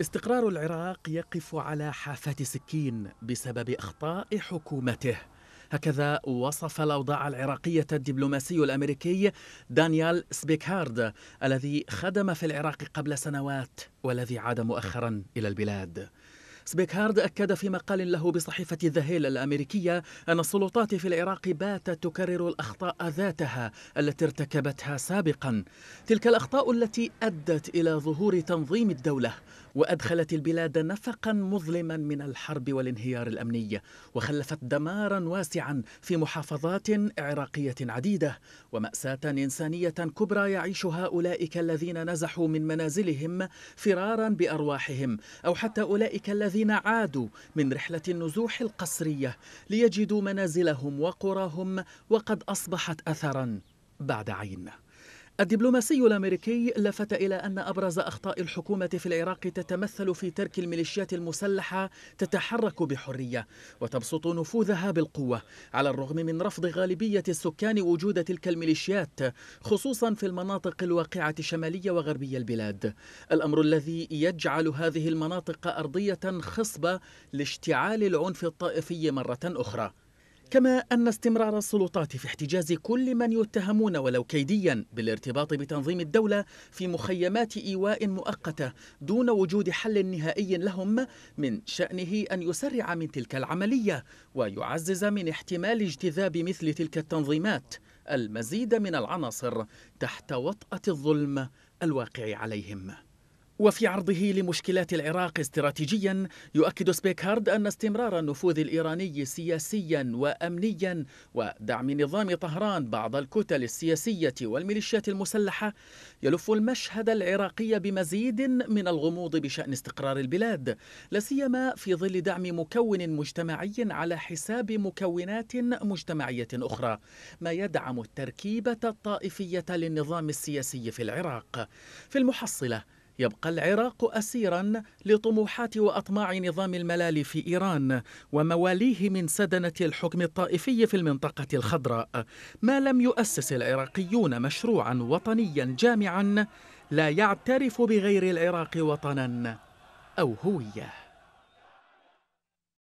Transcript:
استقرار العراق يقف على حافة سكين بسبب أخطاء حكومته هكذا وصف الأوضاع العراقية الدبلوماسي الأمريكي دانيال سبيكهارد الذي خدم في العراق قبل سنوات والذي عاد مؤخرا إلى البلاد سبيكهارد أكد في مقال له بصحيفة ذهيل الأمريكية أن السلطات في العراق باتت تكرر الأخطاء ذاتها التي ارتكبتها سابقا تلك الأخطاء التي أدت إلى ظهور تنظيم الدولة وادخلت البلاد نفقا مظلما من الحرب والانهيار الامني وخلفت دمارا واسعا في محافظات عراقيه عديده وماساه انسانيه كبرى يعيشها اولئك الذين نزحوا من منازلهم فرارا بارواحهم او حتى اولئك الذين عادوا من رحله النزوح القسريه ليجدوا منازلهم وقراهم وقد اصبحت اثرا بعد عين الدبلوماسي الامريكي لفت الى ان ابرز اخطاء الحكومه في العراق تتمثل في ترك الميليشيات المسلحه تتحرك بحريه وتبسط نفوذها بالقوه على الرغم من رفض غالبيه السكان وجود تلك الميليشيات خصوصا في المناطق الواقعه شماليه وغربيه البلاد الامر الذي يجعل هذه المناطق ارضيه خصبه لاشتعال العنف الطائفي مره اخرى كما أن استمرار السلطات في احتجاز كل من يتهمون ولو كيديا بالارتباط بتنظيم الدولة في مخيمات إيواء مؤقتة دون وجود حل نهائي لهم من شأنه أن يسرع من تلك العملية ويعزز من احتمال اجتذاب مثل تلك التنظيمات المزيد من العناصر تحت وطأة الظلم الواقع عليهم وفي عرضه لمشكلات العراق استراتيجيا يؤكد سبيكهارد أن استمرار النفوذ الإيراني سياسيا وأمنيا ودعم نظام طهران بعض الكتل السياسية والميليشيات المسلحة يلف المشهد العراقي بمزيد من الغموض بشأن استقرار البلاد لاسيما في ظل دعم مكون مجتمعي على حساب مكونات مجتمعية أخرى ما يدعم التركيبة الطائفية للنظام السياسي في العراق في المحصلة يبقى العراق أسيرا لطموحات وأطماع نظام الملال في إيران ومواليه من سدنة الحكم الطائفي في المنطقة الخضراء ما لم يؤسس العراقيون مشروعا وطنيا جامعا لا يعترف بغير العراق وطنا أو هويه